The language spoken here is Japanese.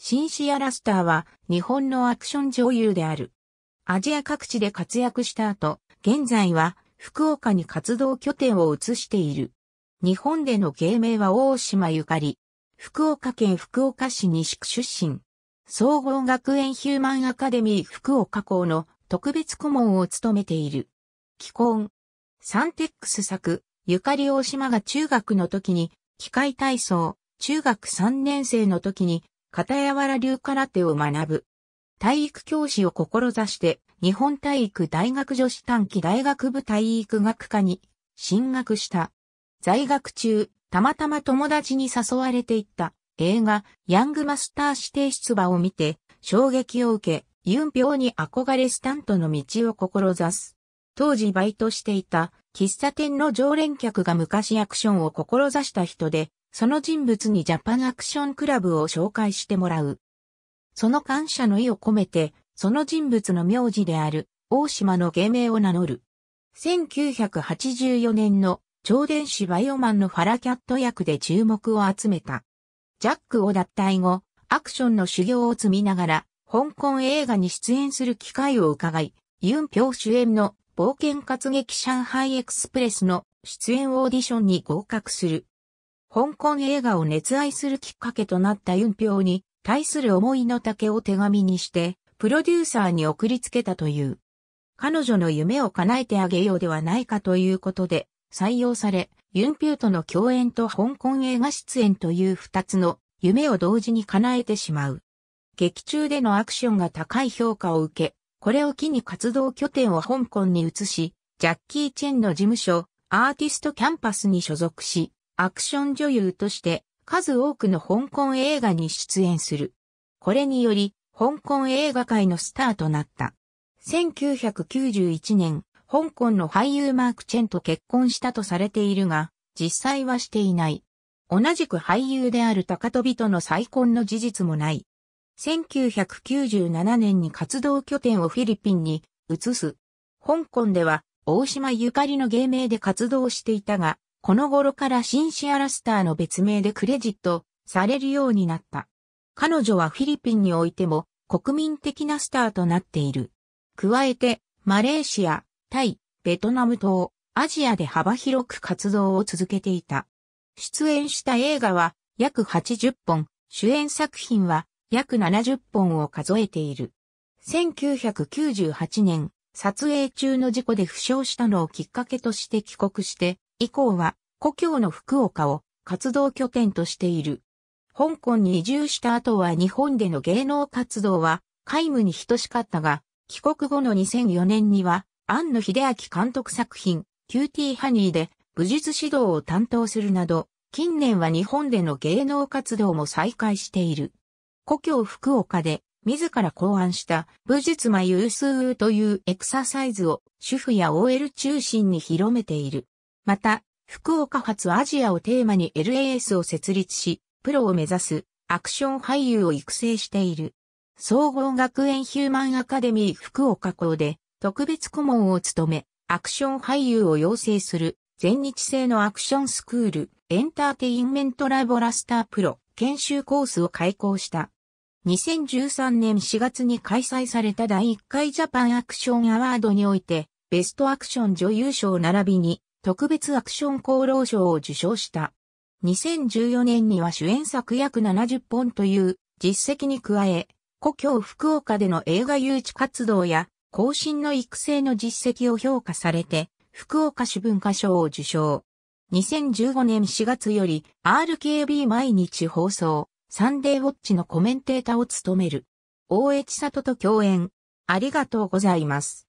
シンシア・ラスターは日本のアクション女優である。アジア各地で活躍した後、現在は福岡に活動拠点を移している。日本での芸名は大島ゆかり。福岡県福岡市西区出身。総合学園ヒューマンアカデミー福岡校の特別顧問を務めている。既婚。サンテックス作、ゆかり大島が中学の時に、機械体操、中学3年生の時に片柔ら流空手を学ぶ。体育教師を志して、日本体育大学女子短期大学部体育学科に進学した。在学中、たまたま友達に誘われていった映画、ヤングマスター指定出馬を見て、衝撃を受け、ユンピョウに憧れスタントの道を志す。当時バイトしていた喫茶店の常連客が昔アクションを志した人で、その人物にジャパンアクションクラブを紹介してもらう。その感謝の意を込めて、その人物の名字である、大島の芸名を名乗る。1984年の超電子バイオマンのファラキャット役で注目を集めた。ジャックを脱退後、アクションの修行を積みながら、香港映画に出演する機会を伺い、ユンピョウ主演の冒険活劇上海エクスプレスの出演オーディションに合格する。香港映画を熱愛するきっかけとなったユンピョウに対する思いの丈を手紙にして、プロデューサーに送りつけたという。彼女の夢を叶えてあげようではないかということで、採用され、ユンピュウとの共演と香港映画出演という二つの夢を同時に叶えてしまう。劇中でのアクションが高い評価を受け、これを機に活動拠点を香港に移し、ジャッキー・チェンの事務所、アーティストキャンパスに所属し、アクション女優として数多くの香港映画に出演する。これにより、香港映画界のスターとなった。1991年、香港の俳優マーク・チェンと結婚したとされているが、実際はしていない。同じく俳優である高飛との再婚の事実もない。1997年に活動拠点をフィリピンに移す。香港では大島ゆかりの芸名で活動していたが、この頃からシンシアラスターの別名でクレジットされるようになった。彼女はフィリピンにおいても国民的なスターとなっている。加えて、マレーシア、タイ、ベトナム等、アジアで幅広く活動を続けていた。出演した映画は約80本、主演作品は約70本を数えている。1998年、撮影中の事故で負傷したのをきっかけとして帰国して、以降は、故郷の福岡を活動拠点としている。香港に移住した後は日本での芸能活動は皆無に等しかったが、帰国後の2004年には、庵野秀明監督作品、キューティーハニーで武術指導を担当するなど、近年は日本での芸能活動も再開している。故郷福岡で自ら考案した武術眉数というエクササイズを主婦や OL 中心に広めている。また、福岡発アジアをテーマに LAS を設立し、プロを目指すアクション俳優を育成している。総合学園ヒューマンアカデミー福岡校で特別顧問を務め、アクション俳優を養成する全日制のアクションスクールエンターテインメントラボラスタープロ研修コースを開講した。2013年4月に開催された第1回ジャパンアクションアワードにおいて、ベストアクション女優賞並びに特別アクション功労賞を受賞した。2014年には主演作約70本という実績に加え、故郷福岡での映画誘致活動や後進の育成の実績を評価されて、福岡市文化賞を受賞。2015年4月より RKB 毎日放送、サンデーウォッチのコメンテーターを務める。大江千里と共演。ありがとうございます。